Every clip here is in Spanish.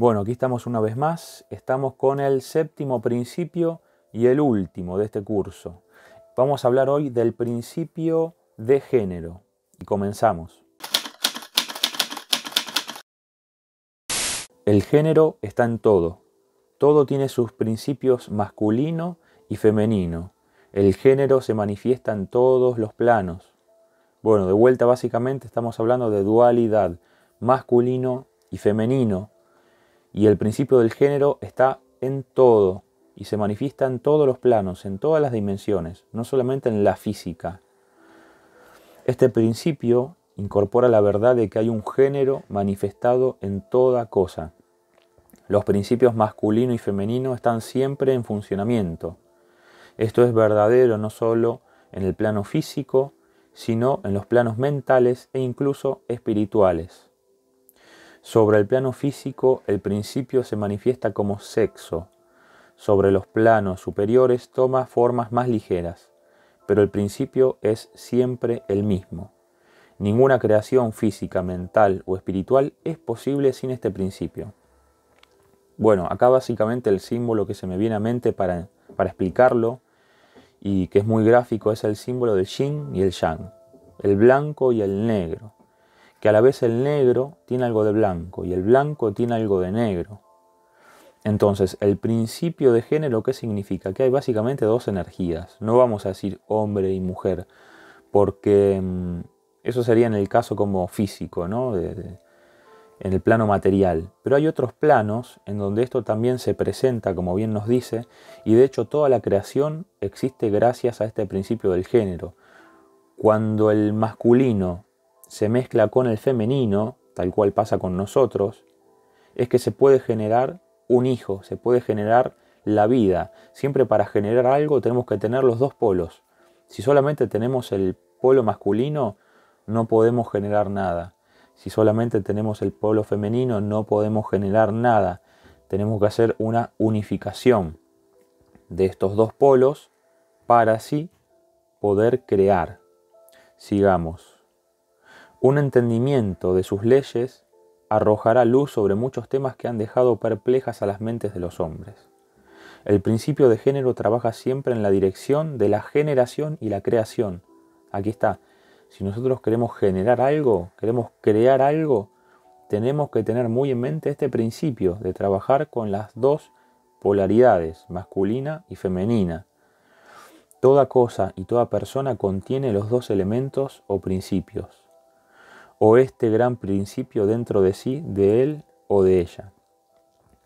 Bueno, aquí estamos una vez más, estamos con el séptimo principio y el último de este curso. Vamos a hablar hoy del principio de género y comenzamos. El género está en todo. Todo tiene sus principios masculino y femenino. El género se manifiesta en todos los planos. Bueno, de vuelta básicamente estamos hablando de dualidad, masculino y femenino, y el principio del género está en todo y se manifiesta en todos los planos, en todas las dimensiones, no solamente en la física. Este principio incorpora la verdad de que hay un género manifestado en toda cosa. Los principios masculino y femenino están siempre en funcionamiento. Esto es verdadero no solo en el plano físico, sino en los planos mentales e incluso espirituales. Sobre el plano físico, el principio se manifiesta como sexo. Sobre los planos superiores toma formas más ligeras, pero el principio es siempre el mismo. Ninguna creación física, mental o espiritual es posible sin este principio. Bueno, acá básicamente el símbolo que se me viene a mente para, explicarlo y que es muy gráfico es el símbolo del yin y el yang, el blanco y el negro que a la vez el negro tiene algo de blanco y el blanco tiene algo de negro. Entonces, el principio de género, ¿qué significa? Que hay básicamente dos energías. No vamos a decir hombre y mujer, porque mm, eso sería en el caso como físico, ¿no? en el plano material. Pero hay otros planos en donde esto también se presenta, como bien nos dice, y de hecho toda la creación existe gracias a este principio del género. Cuando el masculino se mezcla con el femenino, tal cual pasa con nosotros, es que se puede generar un hijo, se puede generar la vida. Siempre para generar algo tenemos que tener los dos polos. Si solamente tenemos el polo masculino, no podemos generar nada. Si solamente tenemos el polo femenino, no podemos generar nada. Tenemos que hacer una unificación de estos dos polos para así poder crear. Sigamos. Un entendimiento de sus leyes arrojará luz sobre muchos temas que han dejado perplejas a las mentes de los hombres. El principio de género trabaja siempre en la dirección de la generación y la creación. Aquí está. Si nosotros queremos generar algo, queremos crear algo, tenemos que tener muy en mente este principio de trabajar con las dos polaridades, masculina y femenina. Toda cosa y toda persona contiene los dos elementos o principios o este gran principio dentro de sí, de él o de ella.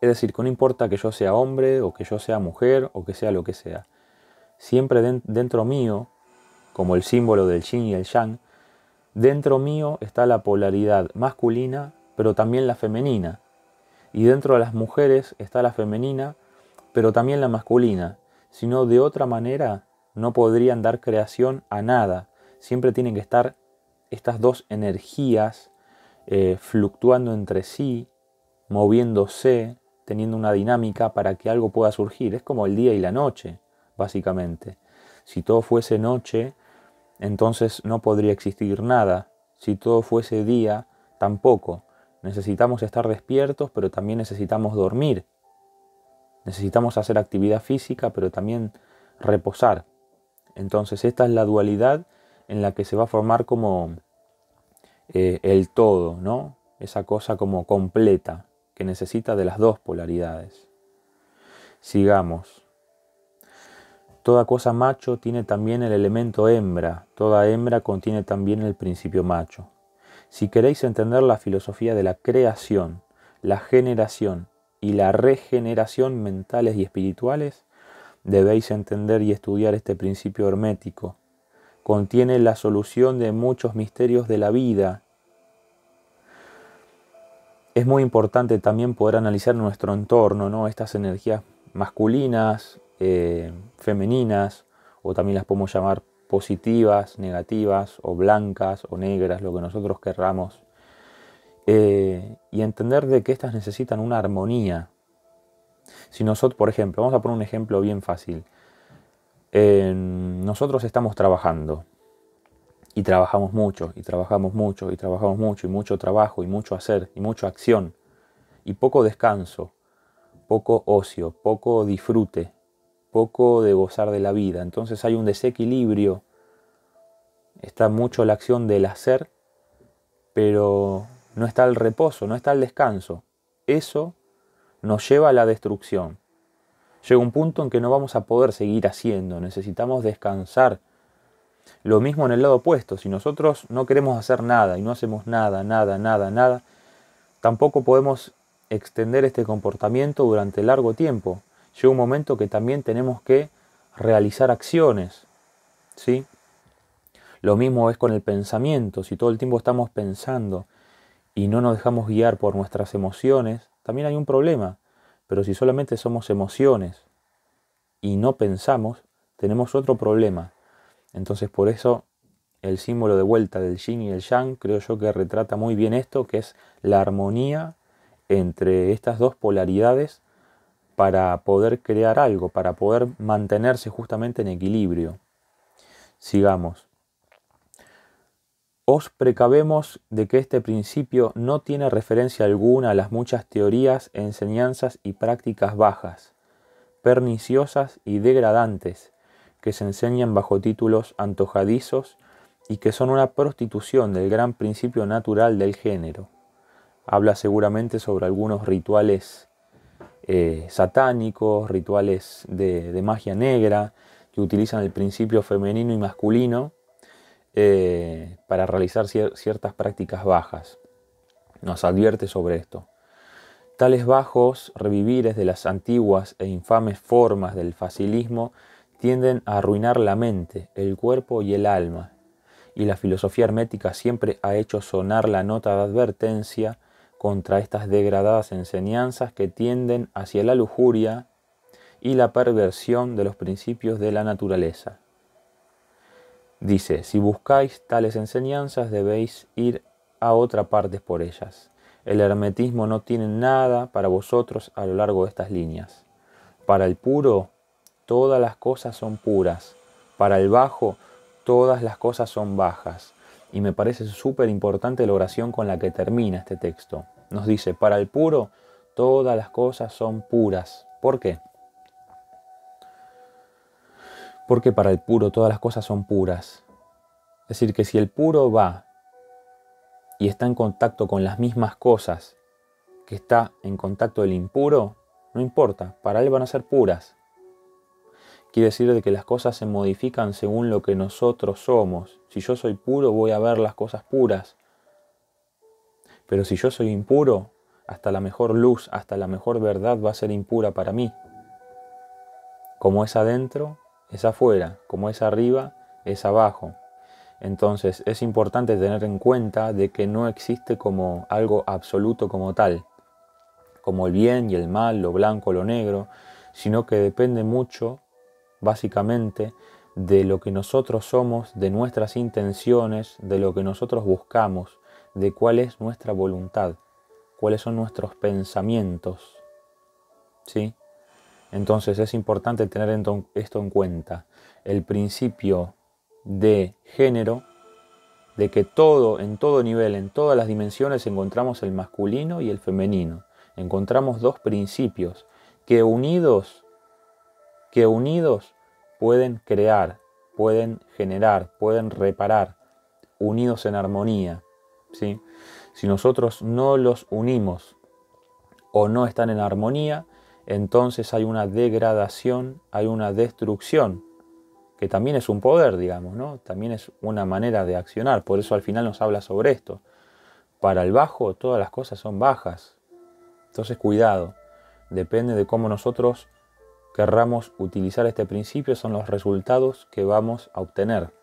Es decir, que no importa que yo sea hombre o que yo sea mujer o que sea lo que sea. Siempre dentro mío, como el símbolo del yin y el yang, dentro mío está la polaridad masculina, pero también la femenina. Y dentro de las mujeres está la femenina, pero también la masculina. Si no, de otra manera no podrían dar creación a nada. Siempre tienen que estar estas dos energías eh, fluctuando entre sí, moviéndose, teniendo una dinámica para que algo pueda surgir. Es como el día y la noche, básicamente. Si todo fuese noche, entonces no podría existir nada. Si todo fuese día, tampoco. Necesitamos estar despiertos, pero también necesitamos dormir. Necesitamos hacer actividad física, pero también reposar. Entonces esta es la dualidad en la que se va a formar como eh, el todo, ¿no? Esa cosa como completa, que necesita de las dos polaridades. Sigamos. Toda cosa macho tiene también el elemento hembra, toda hembra contiene también el principio macho. Si queréis entender la filosofía de la creación, la generación y la regeneración mentales y espirituales, debéis entender y estudiar este principio hermético contiene la solución de muchos misterios de la vida. Es muy importante también poder analizar nuestro entorno, ¿no? estas energías masculinas, eh, femeninas, o también las podemos llamar positivas, negativas, o blancas, o negras, lo que nosotros querramos. Eh, y entender de que estas necesitan una armonía. Si nosotros, por ejemplo, vamos a poner un ejemplo bien fácil nosotros estamos trabajando y trabajamos mucho, y trabajamos mucho, y trabajamos mucho, y mucho trabajo, y mucho hacer, y mucha acción, y poco descanso, poco ocio, poco disfrute, poco de gozar de la vida. Entonces hay un desequilibrio, está mucho la acción del hacer, pero no está el reposo, no está el descanso. Eso nos lleva a la destrucción llega un punto en que no vamos a poder seguir haciendo, necesitamos descansar. Lo mismo en el lado opuesto, si nosotros no queremos hacer nada y no hacemos nada, nada, nada, nada, tampoco podemos extender este comportamiento durante largo tiempo. Llega un momento que también tenemos que realizar acciones. ¿sí? Lo mismo es con el pensamiento, si todo el tiempo estamos pensando y no nos dejamos guiar por nuestras emociones, también hay un problema. Pero si solamente somos emociones y no pensamos, tenemos otro problema. Entonces por eso el símbolo de vuelta del yin y el yang creo yo que retrata muy bien esto, que es la armonía entre estas dos polaridades para poder crear algo, para poder mantenerse justamente en equilibrio. Sigamos os precavemos de que este principio no tiene referencia alguna a las muchas teorías, enseñanzas y prácticas bajas, perniciosas y degradantes que se enseñan bajo títulos antojadizos y que son una prostitución del gran principio natural del género. Habla seguramente sobre algunos rituales eh, satánicos, rituales de magia negra, que utilizan el principio femenino y masculino eh, para realizar ciertas prácticas bajas. Nos advierte sobre esto. Tales bajos revivires de las antiguas e infames formas del facilismo tienden a arruinar la mente, el cuerpo y el alma, y la filosofía hermética siempre ha hecho sonar la nota de advertencia contra estas degradadas enseñanzas que tienden hacia la lujuria y la perversión de los principios de la naturaleza. Dice, si buscáis tales enseñanzas debéis ir a otra parte por ellas. El hermetismo no tiene nada para vosotros a lo largo de estas líneas. Para el puro, todas las cosas son puras. Para el bajo, todas las cosas son bajas. Y me parece súper importante la oración con la que termina este texto. Nos dice, para el puro, todas las cosas son puras. ¿Por qué? porque para el puro todas las cosas son puras. Es decir, que si el puro va y está en contacto con las mismas cosas que está en contacto el impuro, no importa, para él van a ser puras. Quiere decir de que las cosas se modifican según lo que nosotros somos. Si yo soy puro, voy a ver las cosas puras. Pero si yo soy impuro, hasta la mejor luz, hasta la mejor verdad va a ser impura para mí. Como es adentro, es afuera, como es arriba, es abajo. Entonces es importante tener en cuenta de que no existe como algo absoluto como tal, como el bien y el mal, lo blanco, lo negro, sino que depende mucho, básicamente, de lo que nosotros somos, de nuestras intenciones, de lo que nosotros buscamos, de cuál es nuestra voluntad, cuáles son nuestros pensamientos. ¿Sí? Entonces es importante tener esto en cuenta, el principio de género, de que todo, en todo nivel, en todas las dimensiones encontramos el masculino y el femenino. Encontramos dos principios que unidos, que unidos pueden crear, pueden generar, pueden reparar, unidos en armonía. ¿sí? Si nosotros no los unimos o no están en armonía, entonces hay una degradación, hay una destrucción, que también es un poder, digamos, ¿no? También es una manera de accionar, por eso al final nos habla sobre esto. Para el bajo todas las cosas son bajas. Entonces cuidado, depende de cómo nosotros querramos utilizar este principio, son los resultados que vamos a obtener.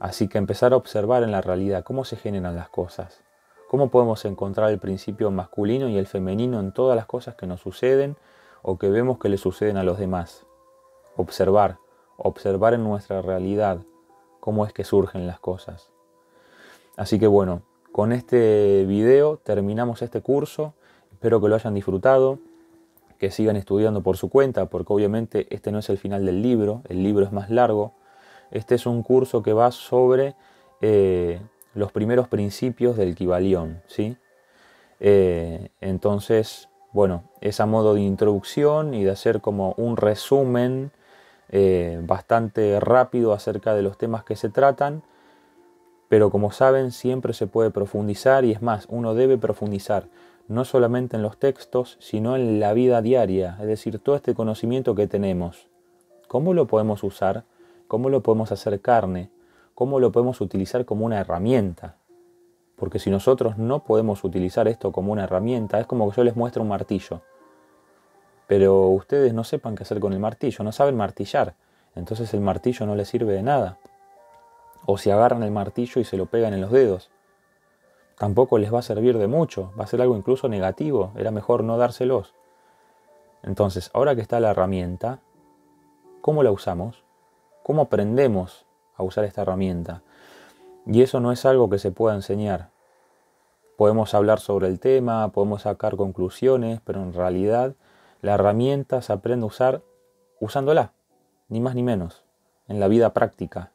Así que empezar a observar en la realidad cómo se generan las cosas. ¿Cómo podemos encontrar el principio masculino y el femenino en todas las cosas que nos suceden o que vemos que le suceden a los demás? Observar, observar en nuestra realidad cómo es que surgen las cosas. Así que bueno, con este video terminamos este curso. Espero que lo hayan disfrutado, que sigan estudiando por su cuenta, porque obviamente este no es el final del libro, el libro es más largo. Este es un curso que va sobre... Eh, los primeros principios del Kibalión. ¿sí? Eh, entonces, bueno, es a modo de introducción y de hacer como un resumen eh, bastante rápido acerca de los temas que se tratan, pero como saben siempre se puede profundizar y es más, uno debe profundizar no solamente en los textos, sino en la vida diaria, es decir, todo este conocimiento que tenemos. ¿Cómo lo podemos usar? ¿Cómo lo podemos hacer carne? cómo lo podemos utilizar como una herramienta. Porque si nosotros no podemos utilizar esto como una herramienta, es como que yo les muestro un martillo. Pero ustedes no sepan qué hacer con el martillo, no saben martillar. Entonces el martillo no les sirve de nada. O si agarran el martillo y se lo pegan en los dedos. Tampoco les va a servir de mucho, va a ser algo incluso negativo, era mejor no dárselos. Entonces, ahora que está la herramienta, ¿cómo la usamos? ¿Cómo aprendemos a usar esta herramienta. Y eso no es algo que se pueda enseñar. Podemos hablar sobre el tema, podemos sacar conclusiones, pero en realidad la herramienta se aprende a usar usándola, ni más ni menos, en la vida práctica.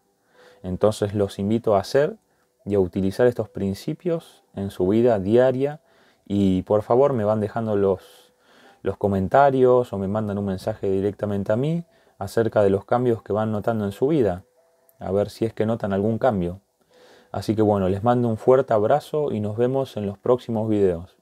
Entonces los invito a hacer y a utilizar estos principios en su vida diaria y por favor me van dejando los, los comentarios o me mandan un mensaje directamente a mí acerca de los cambios que van notando en su vida a ver si es que notan algún cambio. Así que bueno, les mando un fuerte abrazo y nos vemos en los próximos videos.